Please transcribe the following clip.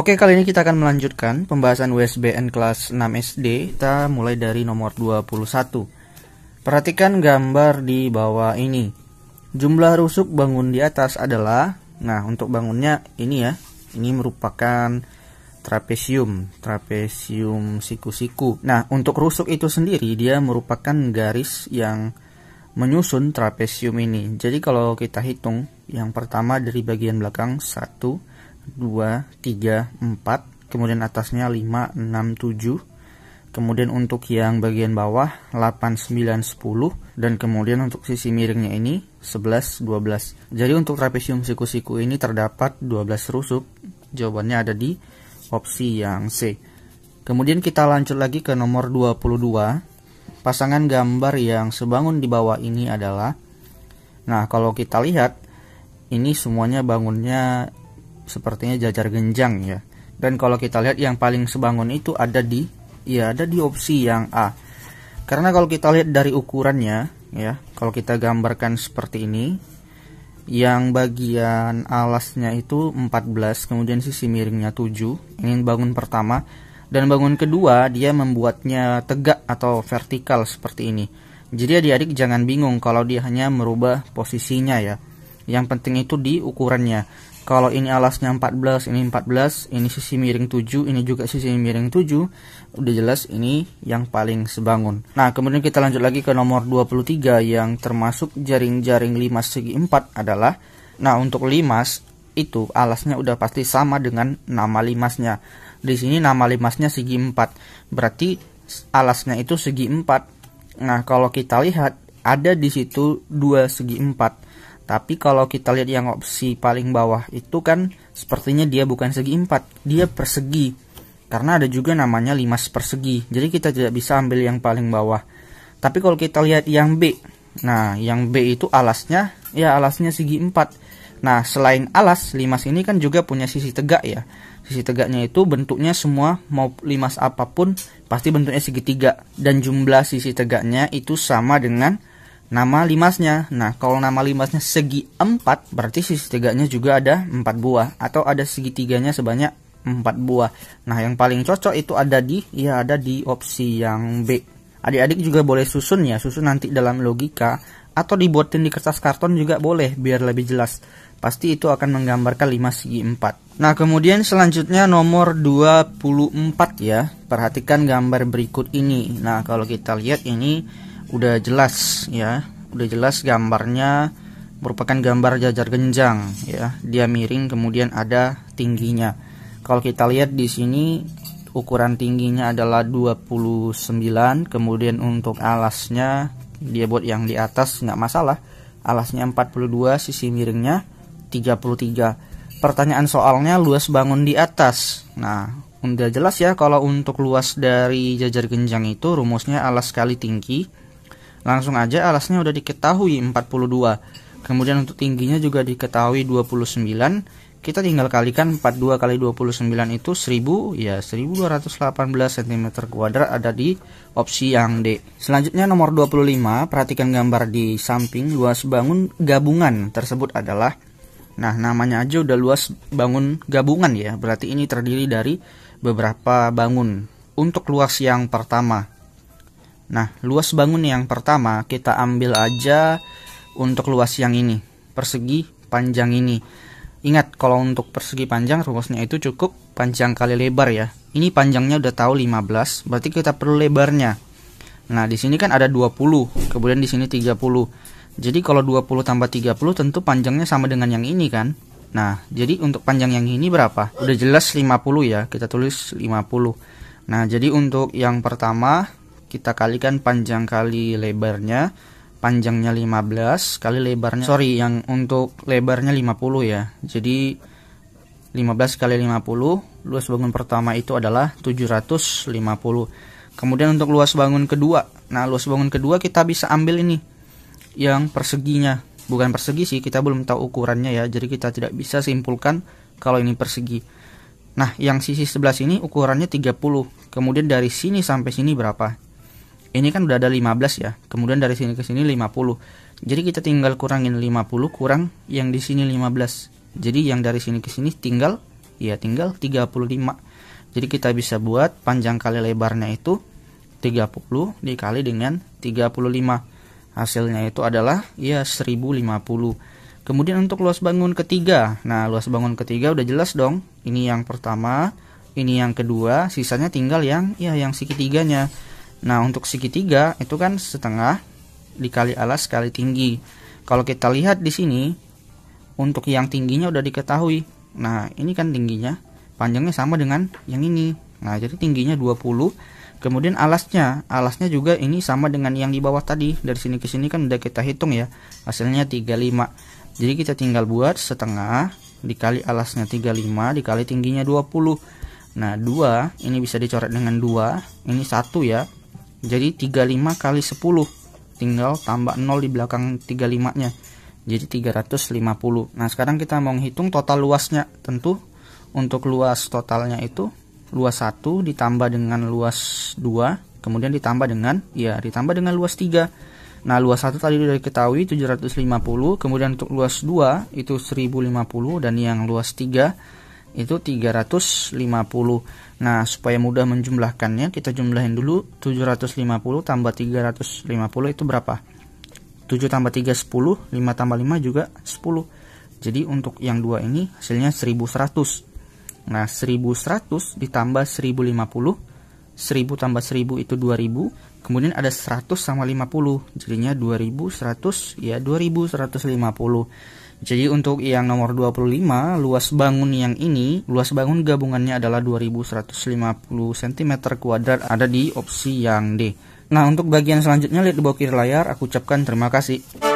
Oke, kali ini kita akan melanjutkan pembahasan USBN kelas 6 SD. Kita mulai dari nomor 21. Perhatikan gambar di bawah ini. Jumlah rusuk bangun di atas adalah nah, untuk bangunnya ini ya. Ini merupakan trapesium, trapesium siku-siku. Nah, untuk rusuk itu sendiri dia merupakan garis yang menyusun trapesium ini. Jadi kalau kita hitung yang pertama dari bagian belakang 1 2, 3, 4, kemudian atasnya 5, 6, 7, kemudian untuk yang bagian bawah 8, 9, 10 dan kemudian untuk sisi miringnya ini 11, 12 jadi untuk trapesium siku-siku ini terdapat 12 rusuk jawabannya ada di opsi yang C kemudian kita lanjut lagi ke nomor 22 pasangan gambar yang sebangun di bawah ini adalah nah kalau kita lihat ini semuanya bangunnya sepertinya jajar genjang ya. Dan kalau kita lihat yang paling sebangun itu ada di ya ada di opsi yang A. Karena kalau kita lihat dari ukurannya ya, kalau kita gambarkan seperti ini, yang bagian alasnya itu 14, kemudian sisi miringnya 7. Ini bangun pertama dan bangun kedua dia membuatnya tegak atau vertikal seperti ini. Jadi adik-adik jangan bingung kalau dia hanya merubah posisinya ya. Yang penting itu di ukurannya kalau ini alasnya 14 ini 14 ini sisi miring 7 ini juga sisi miring 7 udah jelas ini yang paling sebangun nah kemudian kita lanjut lagi ke nomor 23 yang termasuk jaring-jaring limas segi 4 adalah nah untuk limas itu alasnya udah pasti sama dengan nama limasnya di sini nama limasnya segi 4 berarti alasnya itu segi 4 nah kalau kita lihat ada di situ dua segi 4 tapi kalau kita lihat yang opsi paling bawah itu kan sepertinya dia bukan segi 4, dia persegi. Karena ada juga namanya limas persegi. Jadi kita tidak bisa ambil yang paling bawah. Tapi kalau kita lihat yang B. Nah, yang B itu alasnya ya alasnya segi 4. Nah, selain alas, limas ini kan juga punya sisi tegak ya. Sisi tegaknya itu bentuknya semua mau limas apapun pasti bentuknya segitiga dan jumlah sisi tegaknya itu sama dengan nama limasnya. Nah, kalau nama limasnya segi 4, berarti sisi tiganya juga ada 4 buah atau ada segitiganya sebanyak 4 buah. Nah, yang paling cocok itu ada di ya ada di opsi yang B. Adik-adik juga boleh susun ya, susun nanti dalam logika atau dibuatin di kertas karton juga boleh biar lebih jelas. Pasti itu akan menggambarkan 5 segi 4. Nah, kemudian selanjutnya nomor 24 ya. Perhatikan gambar berikut ini. Nah, kalau kita lihat ini udah jelas ya udah jelas gambarnya merupakan gambar jajar genjang ya dia miring kemudian ada tingginya kalau kita lihat di sini ukuran tingginya adalah 29 kemudian untuk alasnya dia buat yang di atas nggak masalah alasnya 42 sisi miringnya 33 pertanyaan soalnya luas bangun di atas nah udah jelas ya kalau untuk luas dari jajar genjang itu rumusnya alas kali tinggi Langsung aja alasnya udah diketahui 42. Kemudian untuk tingginya juga diketahui 29. Kita tinggal kalikan 42 kali 29 itu 1000 ya 1218 cm kuadrat ada di opsi yang D. Selanjutnya nomor 25, perhatikan gambar di samping luas bangun gabungan tersebut adalah Nah, namanya aja udah luas bangun gabungan ya, berarti ini terdiri dari beberapa bangun. Untuk luas yang pertama, Nah, luas bangun yang pertama kita ambil aja untuk luas yang ini, persegi panjang ini. Ingat, kalau untuk persegi panjang rumusnya itu cukup panjang kali lebar ya. Ini panjangnya udah tahu 15, berarti kita perlu lebarnya. Nah, di sini kan ada 20, kemudian di sini 30. Jadi kalau 20 tambah 30 tentu panjangnya sama dengan yang ini kan? Nah, jadi untuk panjang yang ini berapa? Udah jelas 50 ya, kita tulis 50. Nah, jadi untuk yang pertama kita kalikan panjang kali lebarnya panjangnya 15 kali lebarnya sorry yang untuk lebarnya 50 ya jadi 15 kali 50 luas bangun pertama itu adalah 750 kemudian untuk luas bangun kedua nah luas bangun kedua kita bisa ambil ini yang perseginya bukan persegi sih kita belum tahu ukurannya ya jadi kita tidak bisa simpulkan kalau ini persegi nah yang sisi sebelah sini ukurannya 30 kemudian dari sini sampai sini berapa ini kan udah ada 15 ya kemudian dari sini ke sini 50 jadi kita tinggal kurangin 50 kurang yang di sini 15 jadi yang dari sini ke sini tinggal ya tinggal 35 jadi kita bisa buat panjang kali lebarnya itu 30 dikali dengan 35 hasilnya itu adalah ya 1050 kemudian untuk luas bangun ketiga nah luas bangun ketiga udah jelas dong ini yang pertama ini yang kedua sisanya tinggal yang ya yang segitiganya Nah, untuk segitiga itu kan setengah dikali alas kali tinggi. Kalau kita lihat di sini, untuk yang tingginya udah diketahui. Nah, ini kan tingginya, panjangnya sama dengan yang ini. Nah, jadi tingginya 20. Kemudian alasnya, alasnya juga ini sama dengan yang di bawah tadi. Dari sini ke sini kan udah kita hitung ya. Hasilnya 35. Jadi kita tinggal buat setengah dikali alasnya 35 dikali tingginya 20. Nah, 2 ini bisa dicoret dengan 2, ini 1 ya. Jadi 35 kali 10 tinggal tambah 0 di belakang 35-nya. Jadi 350. Nah, sekarang kita mau menghitung total luasnya. Tentu untuk luas totalnya itu luas 1 ditambah dengan luas 2, kemudian ditambah dengan ya ditambah dengan luas 3. Nah, luas 1 tadi sudah diketahui 750, kemudian untuk luas 2 itu 1050 dan yang luas 3 itu 350. Nah, supaya mudah menjumlahkannya, kita jumlahin dulu 750 tambah 350 itu berapa? 7 tambah 3 10, 5 tambah 5 juga 10. Jadi untuk yang dua ini hasilnya 1100. Nah, 1100 ditambah 1050 1000 tambah 1000 itu 2000 kemudian ada 100 sama 50 jadinya 2100 ya 2150 jadi untuk yang nomor 25, luas bangun yang ini, luas bangun gabungannya adalah 2150 cm kuadrat ada di opsi yang D. Nah, untuk bagian selanjutnya lihat di bawah kiri layar, aku ucapkan terima kasih.